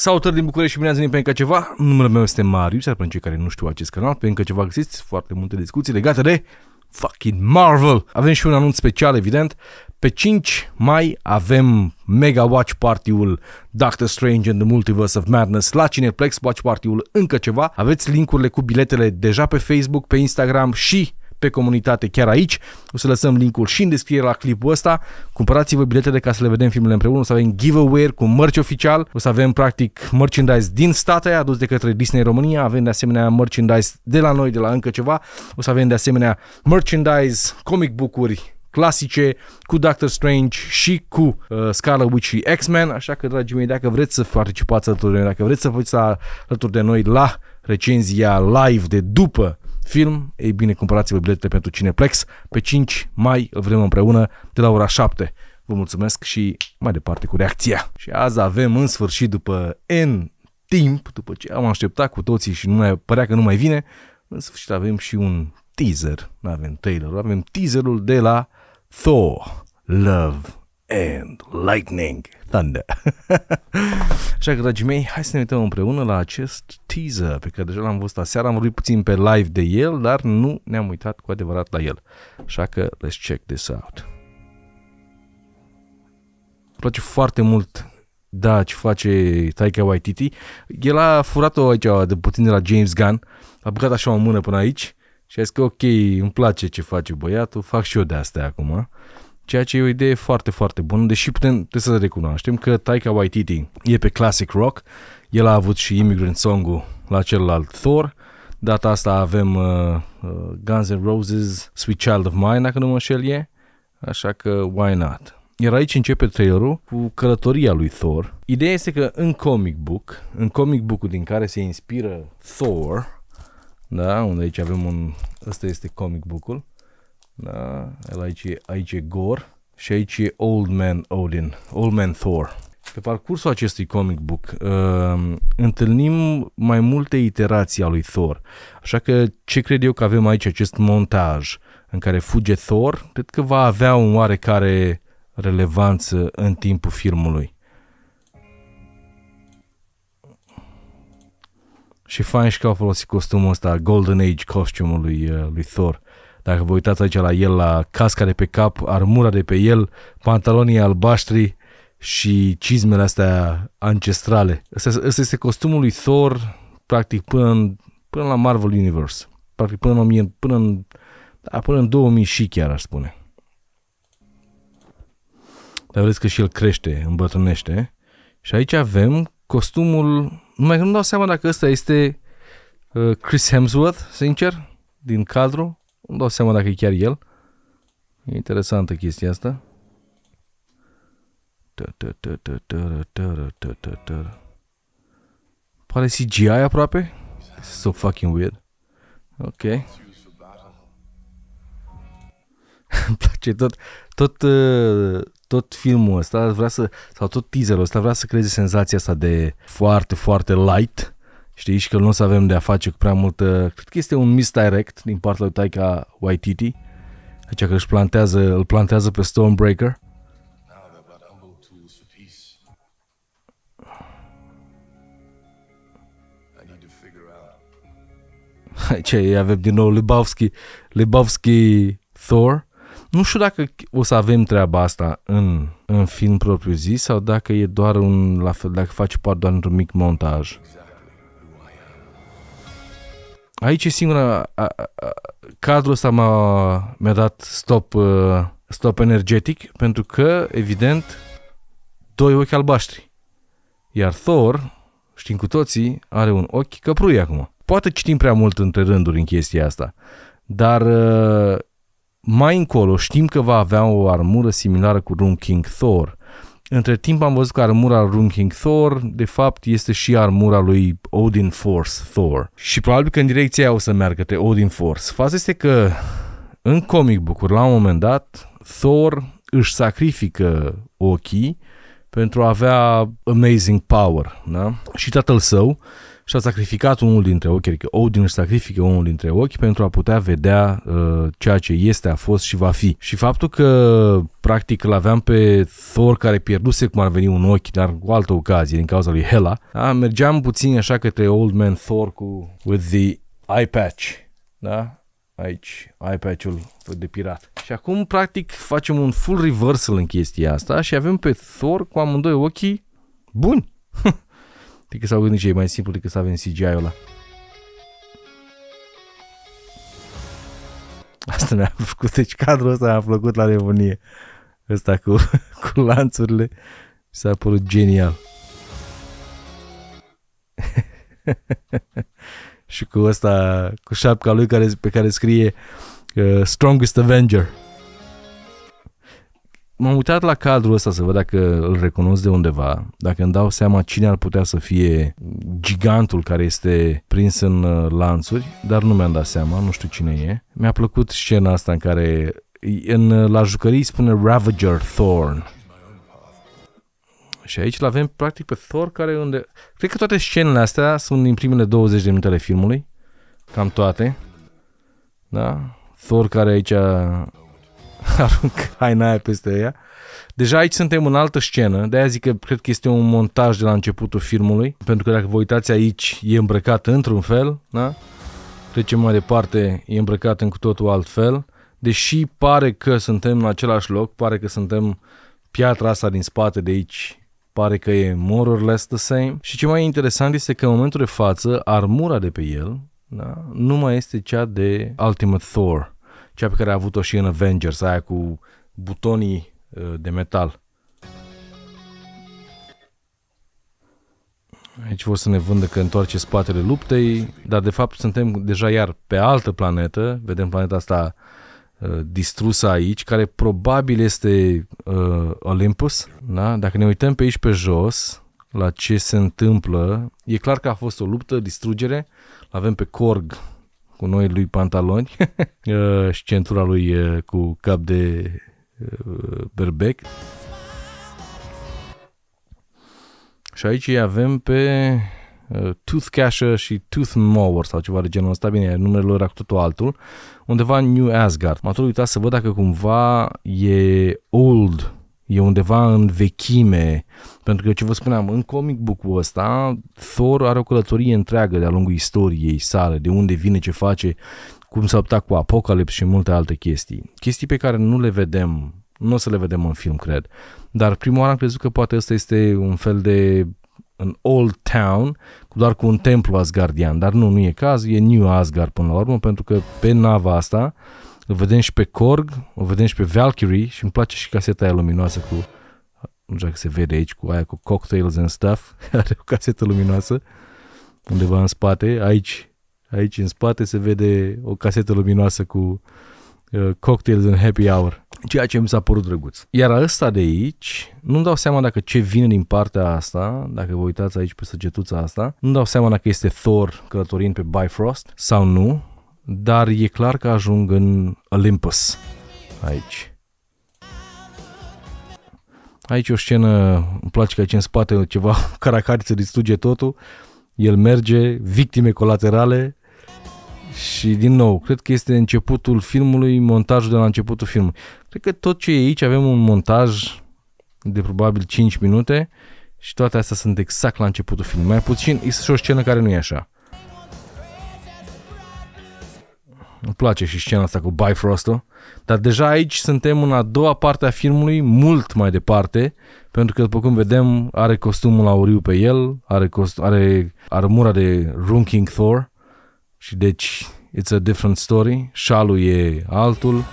Salutări din București și bine ați venit pe încă ceva. Numele meu este Marius, iar pentru cei care nu știu acest canal, pe încă ceva găsiți foarte multe discuții legate de fucking Marvel. Avem și un anunț special, evident. Pe 5 mai avem Mega Watch Party-ul Doctor Strange and the Multiverse of Madness la Cineplex, Watch Party-ul încă ceva. Aveți linkurile cu biletele deja pe Facebook, pe Instagram și pe comunitate chiar aici. O să lăsăm linkul și în descriere la clipul ăsta. Cumpărați-vă biletele ca să le vedem filmele împreună. O să avem giveaway cu mărci oficial. O să avem practic merchandise din state adus de către Disney România. Avem de asemenea merchandise de la noi, de la încă ceva. O să avem de asemenea merchandise, comic book-uri, clasice cu Doctor Strange și cu uh, Scarlet Witch și X-Men, așa că, dragii mei, dacă vreți să participați alături de noi, dacă vreți să fiți alături de noi la recenzia live de după film, ei bine, cumpărați-vă biletele pentru Cineplex. Pe 5 mai îl vrem împreună de la ora 7. Vă mulțumesc și mai departe cu reacția. Și azi avem în sfârșit după N timp, după ce am așteptat cu toții și nu mai părea că nu mai vine, în sfârșit avem și un teaser, nu avem trailer, avem teaserul de la Thor Love and lightning thunder. Așa că, dragii mei, hai să ne uităm împreună la acest teaser pe care deja l-am văzut aseară. Am vorbit puțin pe live de el, dar nu ne-am uitat cu adevărat la el. Așa că, let's check this out. Îmi place foarte mult da, ce face Taika Waititi. El a furat-o aici de puțin de la James Gunn, a băgat așa o mână până aici și a zis că ok, îmi place ce face băiatul, fac și eu de asta acum ceea ce e o idee foarte, foarte bună, deși putem, trebuie să recunoaștem că Taika Waititi e pe classic rock, el a avut și Immigrant Song-ul la celălalt Thor, data asta avem uh, uh, Guns N' Roses, Sweet Child of Mine, dacă nu mă înșel e, așa că why not? Iar aici începe trailerul cu călătoria lui Thor. Ideea este că în comic book, în comic book-ul din care se inspiră Thor, da, unde aici avem un... Ăsta este comic book-ul. Da, el aici e, aici e Gore și aici e Old Man Odin, Old Man Thor. Pe parcursul acestui comic book uh, întâlnim mai multe iterații a lui Thor, așa că ce cred eu că avem aici acest montaj în care fuge Thor, cred că va avea un oarecare relevanță în timpul filmului. Și fain și că au folosit costumul ăsta, Golden Age costumului lui, uh, lui Thor. Dacă vă uitați aici la el, la casca de pe cap, armura de pe el, pantalonii albaștri și cizmele astea ancestrale. Asta, este costumul lui Thor, practic, până, în, până la Marvel Universe. Practic, până în, 1000, până, în, da, până în 2000 și chiar, aș spune. Dar vedeți că și el crește, îmbătrânește. Și aici avem costumul, nu mai nu dau seama dacă ăsta este uh, Chris Hemsworth, sincer, din cadru, îmi dau seama dacă e chiar el. E interesantă chestia asta. Pare CGI aproape. This is so fucking weird. Ok. Îmi place tot, tot, uh, tot filmul ăsta vrea să, sau tot teaserul ăsta vrea să creeze senzația asta de foarte, foarte light Știi și că nu o să avem de a face cu prea multă... Cred că este un misdirect din partea lui Taika Waititi, aici că își plantează, îl plantează pe Stormbreaker. Aici avem din nou Lebowski, Lebowski Thor. Nu știu dacă o să avem treaba asta în, în film propriu zis sau dacă e doar un, la fel, dacă face parte doar într-un mic montaj. Exact aici e singura... A, a, a, cadrul ăsta m-a, mi-a dat stop, uh, stop energetic, pentru că, evident, doi ochi albaștri. Iar Thor, știm cu toții, are un ochi căprui acum. Poate citim prea mult între rânduri în chestia asta, dar uh, mai încolo știm că va avea o armură similară cu Run King Thor între timp am văzut că armura Runking Thor, de fapt, este și armura lui Odin Force Thor. Și probabil că în direcția aia o să meargă către Odin Force. Faza este că în comic book la un moment dat, Thor își sacrifică ochii pentru a avea amazing power. Da? Și tatăl său și-a sacrificat unul dintre ochi, adică Odin își sacrifică unul dintre ochi pentru a putea vedea uh, ceea ce este, a fost și va fi. Și faptul că practic îl aveam pe Thor care pierduse cum ar veni un ochi, dar cu altă ocazie din cauza lui Hela, da? mergeam puțin așa către Old Man Thor cu with the eye patch. Da? aici ipad ul de pirat. Și acum, practic, facem un full reversal în chestia asta și avem pe Thor cu amândoi ochii buni. Adică s-au gândit ce e mai simplu decât să avem CGI-ul ăla. Asta mi-a făcut, deci cadrul ăsta mi-a plăcut la nebunie. Ăsta cu, cu lanțurile. S-a părut genial. și cu ăsta, cu șapca lui care, pe care scrie uh, Strongest Avenger. M-am uitat la cadrul ăsta să văd dacă îl recunosc de undeva, dacă îmi dau seama cine ar putea să fie gigantul care este prins în uh, lanțuri, dar nu mi-am dat seama, nu știu cine e. Mi-a plăcut scena asta în care în, uh, la jucării spune Ravager Thorn și aici l-avem practic pe Thor care unde... Cred că toate scenele astea sunt din primele 20 de minute ale filmului. Cam toate. Da? Thor care aici aruncă haina aia peste ea. Deja aici suntem în altă scenă, de-aia zic că cred că este un montaj de la începutul filmului, pentru că dacă vă uitați aici, e îmbrăcat într-un fel, da? Trecem mai departe, e îmbrăcat în cu totul alt fel, deși pare că suntem în același loc, pare că suntem piatra asta din spate de aici, pare că e more or less the same. Și ce mai interesant este că în momentul de față, armura de pe el da, nu mai este cea de Ultimate Thor, cea pe care a avut-o și în Avengers, aia cu butonii uh, de metal. Aici vor să ne vândă că întoarce spatele luptei, dar de fapt suntem deja iar pe altă planetă, vedem planeta asta Uh, distrusă aici, care probabil este uh, Olympus. Da? Dacă ne uităm pe aici pe jos, la ce se întâmplă, e clar că a fost o luptă, distrugere. Avem pe Korg cu noi lui pantaloni uh, și centura lui uh, cu cap de berbec. Și aici îi avem pe Uh, Tooth Casher și Tooth Mower sau ceva de genul ăsta, bine, numele lor era cu totul altul, undeva în New Asgard. M-am tot uitat să văd dacă cumva e old, e undeva în vechime, pentru că ce vă spuneam, în comic book-ul ăsta, Thor are o călătorie întreagă de-a lungul istoriei sale, de unde vine, ce face, cum s-a luptat cu Apocalips și multe alte chestii. Chestii pe care nu le vedem, nu o să le vedem în film, cred. Dar prima oară am crezut că poate ăsta este un fel de în Old Town, doar cu un templu asgardian, dar nu, nu e caz, e New Asgard până la urmă, pentru că pe nava asta îl vedem și pe Korg, o vedem și pe Valkyrie și îmi place și caseta aia luminoasă cu nu știu dacă se vede aici, cu aia cu Cocktails and Stuff, are o casetă luminoasă undeva în spate, aici, aici în spate se vede o casetă luminoasă cu uh, Cocktails and Happy Hour ceea ce mi s-a părut drăguț. Iar ăsta de aici, nu-mi dau seama dacă ce vine din partea asta, dacă vă uitați aici pe săgetuța asta, nu-mi dau seama dacă este Thor călătorind pe Bifrost sau nu, dar e clar că ajung în Olympus aici. Aici o scenă, îmi place că aici în spate ceva, caracatiță distruge totul, el merge, victime colaterale, și din nou, cred că este începutul filmului, montajul de la începutul filmului. Cred că tot ce e aici, avem un montaj de probabil 5 minute și toate astea sunt exact la începutul filmului. Mai puțin, este și o scenă care nu e așa. Îmi place și scena asta cu Bifrost-ul. Dar deja aici suntem în a doua parte a filmului, mult mai departe, pentru că, după cum vedem, are costumul auriu pe el, are, cost- are armura de Runking Thor, și deci, it's a different story, șalul e altul,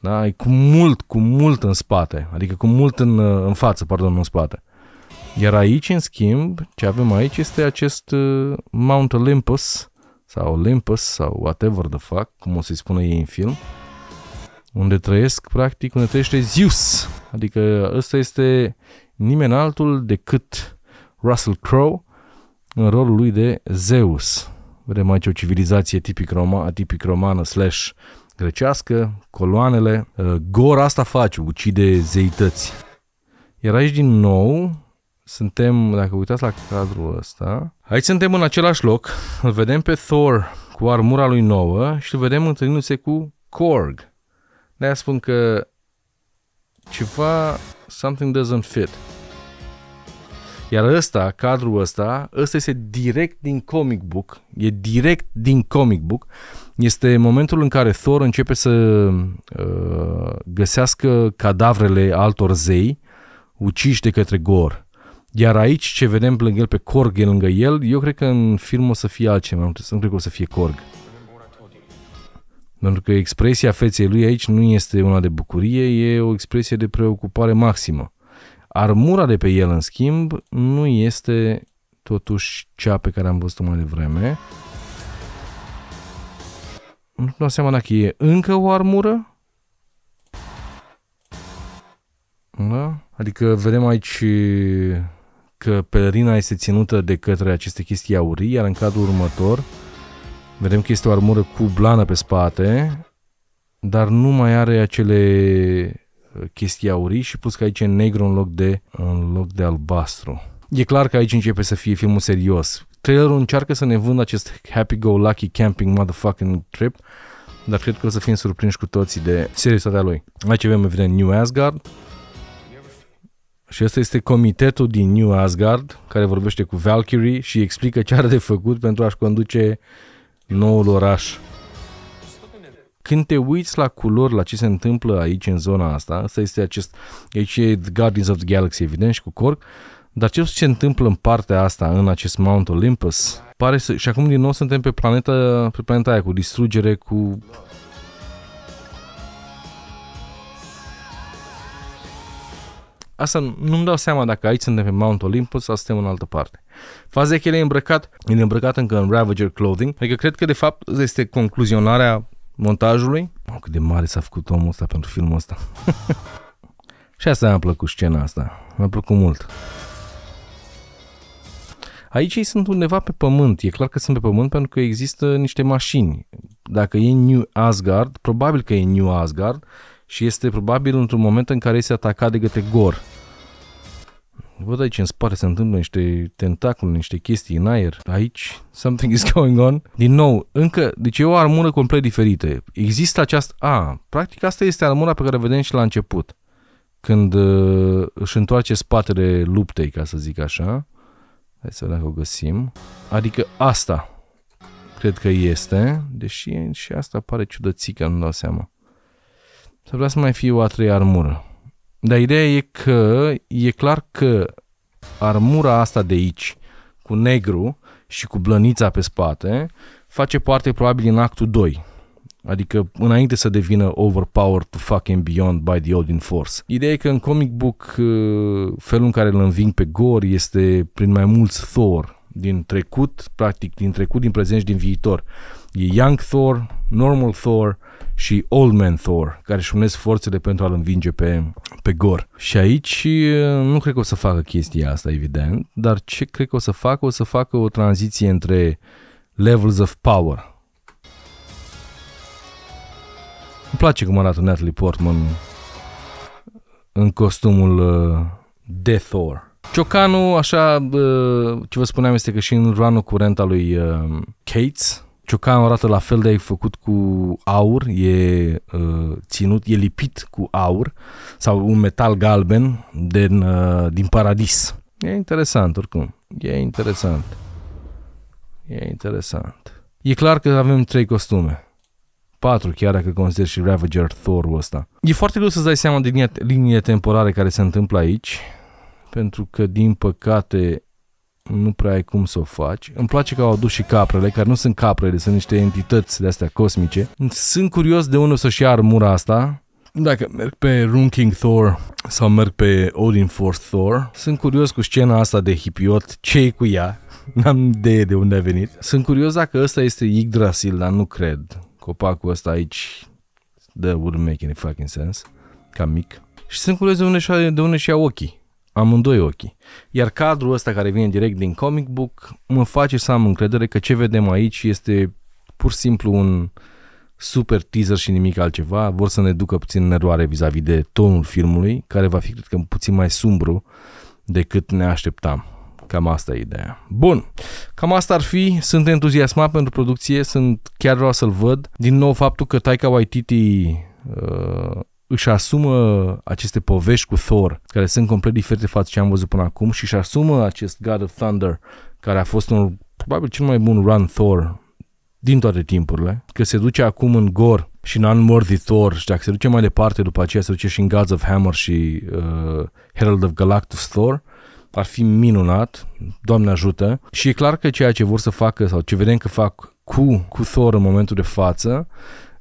da? e cu mult, cu mult în spate, adică cu mult în, în față, pardon, în spate. Iar aici, în schimb, ce avem aici este acest uh, Mount Olympus, sau Olympus, sau whatever the fuck, cum o să-i spună ei în film, unde trăiesc, practic, unde trăiește Zeus. Adică ăsta este nimeni altul decât Russell Crowe în rolul lui de Zeus. Vedem aici o civilizație tipic, roma, tipic romană slash grecească, coloanele. Uh, Gor asta face, ucide zeități. Iar aici din nou suntem, dacă uitați la cadrul ăsta, aici suntem în același loc, îl vedem pe Thor cu armura lui nouă și îl vedem întâlnindu-se cu Korg. De-aia spun că ceva, something doesn't fit. Iar ăsta, cadrul ăsta, ăsta este direct din comic book, e direct din comic book. Este momentul în care Thor începe să uh, găsească cadavrele altor zei uciși de către Gor. Iar aici ce vedem lângă el pe Korg lângă el, eu cred că în film o să fie altceva, nu cred că o să fie Korg. Pentru că expresia feței lui aici nu este una de bucurie, e o expresie de preocupare maximă. Armura de pe el, în schimb, nu este totuși cea pe care am văzut-o mai devreme. Nu dau seama dacă e încă o armură. Da? Adică vedem aici că pelerina este ținută de către aceste chestii aurii, iar în cadrul următor vedem că este o armură cu blană pe spate, dar nu mai are acele chestia aurii și plus că aici e negru în loc de, în loc de albastru. E clar că aici începe să fie filmul serios. Trailerul încearcă să ne vândă acest happy-go-lucky camping motherfucking trip, dar cred că o să fim surprinși cu toții de seriositatea lui. Aici avem evident New Asgard, și ăsta este comitetul din New Asgard, care vorbește cu Valkyrie și explică ce are de făcut pentru a-și conduce noul oraș. Când te uiți la culori, la ce se întâmplă aici în zona asta, asta este acest, aici e The Guardians of the Galaxy, evident, și cu corc, dar ce se întâmplă în partea asta, în acest Mount Olympus, pare să... Și acum din nou suntem pe planeta, pe planeta aia, cu distrugere, cu Asta nu-mi dau seama dacă aici suntem pe Mount Olympus sau suntem în altă parte. Faza e că el e îmbrăcat, el e îmbrăcat încă în Ravager clothing, adică cred că de fapt este concluzionarea montajului. Oh, cât de mare s-a făcut omul ăsta pentru filmul ăsta. și asta mi-a plăcut scena asta. Mi-a plăcut mult. Aici ei sunt undeva pe pământ. E clar că sunt pe pământ pentru că există niște mașini. Dacă e New Asgard, probabil că e New Asgard și este probabil într-un moment în care este atacat de către Gor. Văd aici în spate se întâmplă niște tentacule, niște chestii în aer. Aici, something is going on. Din nou, încă, deci e o armură complet diferită. Există această... A, practic asta este armura pe care o vedem și la început. Când uh, își întoarce spatele luptei, ca să zic așa. Hai să vedem dacă o găsim. Adică asta cred că este, deși și asta pare ciudățică, nu dau seama. Să vrea să mai fie o a treia armură. Dar ideea e că e clar că armura asta de aici, cu negru și cu blănița pe spate, face parte probabil din actul 2. Adică înainte să devină overpowered to fucking beyond by the Odin Force. Ideea e că în comic book uh, felul în care îl înving pe Gor, este prin mai mulți Thor din trecut, practic din trecut, din prezent și din viitor. E Young Thor, Normal Thor, și Old Man Thor, care își unesc forțele pentru a-l învinge pe, pe Gor. Și aici uh, nu cred că o să facă chestia asta, evident, dar ce cred că o să facă? O să facă o tranziție între levels of power. Îmi place cum arată Natalie Portman în costumul uh, Death Thor. Ciocanul, așa, uh, ce vă spuneam este că și în run curent al lui uh, Cates, Ciocan arată la fel, de ai făcut cu aur, e uh, ținut, e lipit cu aur sau un metal galben din, uh, din paradis. E interesant oricum, e interesant. E interesant. E clar că avem trei costume. Patru chiar dacă consider și Ravager Thor-ul ăsta. E foarte greu să-ți dai seama de linie linie temporare care se întâmplă aici, pentru că din păcate nu prea ai cum să o faci. Îmi place că au adus și caprele, care nu sunt caprele, sunt niște entități de astea cosmice. Sunt curios de unde o să-și ia armura asta. Dacă merg pe Rune King Thor sau merg pe Odin Force Thor, sunt curios cu scena asta de hipiot, ce cu ea, n-am idee de unde a venit. Sunt curios dacă ăsta este Yggdrasil, dar nu cred. Copacul ăsta aici the wouldn't make any fucking sense, cam mic. Și sunt curios de unde și-a, de unde și-a ochii amândoi ochii. Iar cadrul ăsta care vine direct din comic book mă face să am încredere că ce vedem aici este pur și simplu un super teaser și nimic altceva. Vor să ne ducă puțin în eroare vis-a-vis de tonul filmului, care va fi, cred că, puțin mai sumbru decât ne așteptam. Cam asta e ideea. Bun, cam asta ar fi. Sunt entuziasmat pentru producție, sunt chiar vreau să-l văd. Din nou, faptul că Taika Waititi uh, își asumă aceste povești cu Thor, care sunt complet diferite față ce am văzut până acum, și își asumă acest God of Thunder, care a fost un, probabil cel mai bun run Thor din toate timpurile, că se duce acum în Gore și în Unworthy Thor și dacă se duce mai departe după aceea se duce și în Gods of Hammer și uh, Herald of Galactus Thor, ar fi minunat, Doamne ajută, și e clar că ceea ce vor să facă sau ce vedem că fac cu, cu Thor în momentul de față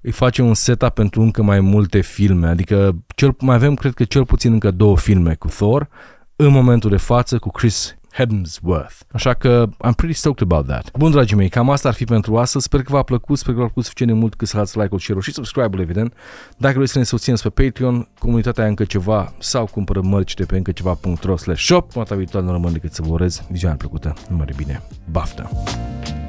îi face un setup pentru încă mai multe filme, adică cel, mai avem cred că cel puțin încă două filme cu Thor în momentul de față cu Chris Hemsworth. Așa că I'm pretty stoked about that. Bun, dragii mei, cam asta ar fi pentru astăzi. Sper că v-a plăcut, sper că v-a plăcut suficient de mult cât să dați like-ul, share-ul și subscribe-ul, evident. Dacă vreți să ne susțineți pe Patreon, comunitatea încă ceva sau cumpără mărci de pe încă ceva.ro slash shop. Data viitoare nu rămân decât să vă urez. Viziunea plăcută, numai bine, baftă!